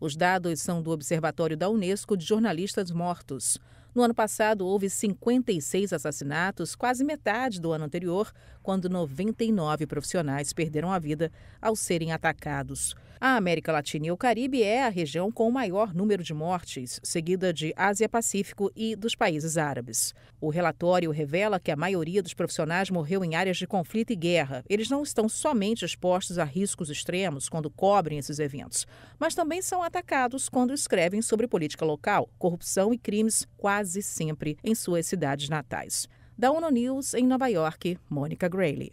Os dados são do Observatório da Unesco de Jornalistas Mortos. No ano passado, houve 56 assassinatos, quase metade do ano anterior, quando 99 profissionais perderam a vida ao serem atacados. A América Latina e o Caribe é a região com o maior número de mortes, seguida de Ásia-Pacífico e dos países árabes. O relatório revela que a maioria dos profissionais morreu em áreas de conflito e guerra. Eles não estão somente expostos a riscos extremos quando cobrem esses eventos, mas também são atacados quando escrevem sobre política local, corrupção e crimes quase quase sempre em suas cidades natais. Da ONU News, em Nova York, Mônica Grayley.